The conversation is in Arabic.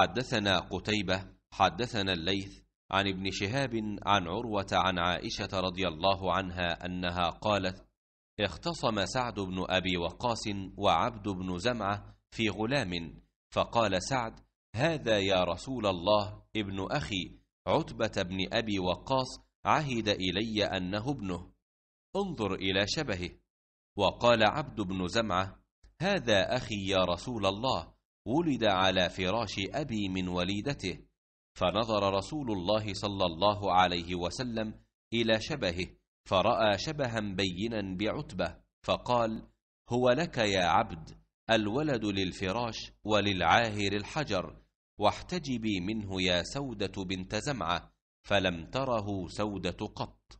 حدثنا قتيبة حدثنا الليث عن ابن شهاب عن عروة عن عائشة رضي الله عنها أنها قالت اختصم سعد بن أبي وقاص وعبد بن زمعة في غلام فقال سعد هذا يا رسول الله ابن أخي عتبة بن أبي وقاص عهد إلي أنه ابنه انظر إلى شبهه وقال عبد بن زمعة هذا أخي يا رسول الله ولد على فراش أبي من وليدته فنظر رسول الله صلى الله عليه وسلم إلى شبهه فرأى شبها بينا بعتبة فقال هو لك يا عبد الولد للفراش وللعاهر الحجر واحتجبي منه يا سودة بنت زمعة فلم تره سودة قط